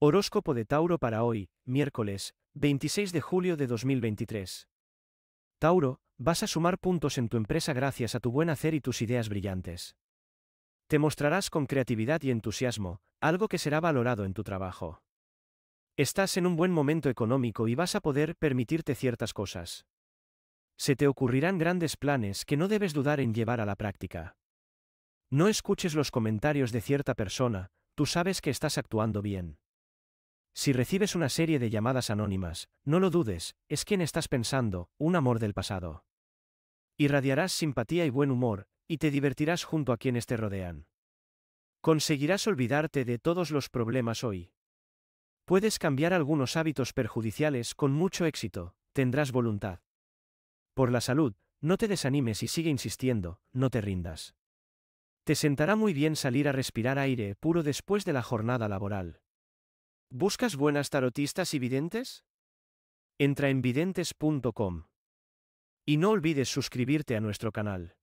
Horóscopo de Tauro para hoy, miércoles, 26 de julio de 2023. Tauro, vas a sumar puntos en tu empresa gracias a tu buen hacer y tus ideas brillantes. Te mostrarás con creatividad y entusiasmo, algo que será valorado en tu trabajo. Estás en un buen momento económico y vas a poder permitirte ciertas cosas. Se te ocurrirán grandes planes que no debes dudar en llevar a la práctica. No escuches los comentarios de cierta persona, tú sabes que estás actuando bien. Si recibes una serie de llamadas anónimas, no lo dudes, es quien estás pensando, un amor del pasado. Irradiarás simpatía y buen humor, y te divertirás junto a quienes te rodean. Conseguirás olvidarte de todos los problemas hoy. Puedes cambiar algunos hábitos perjudiciales con mucho éxito, tendrás voluntad. Por la salud, no te desanimes y sigue insistiendo, no te rindas. Te sentará muy bien salir a respirar aire puro después de la jornada laboral. ¿Buscas buenas tarotistas y videntes? Entra en videntes.com. Y no olvides suscribirte a nuestro canal.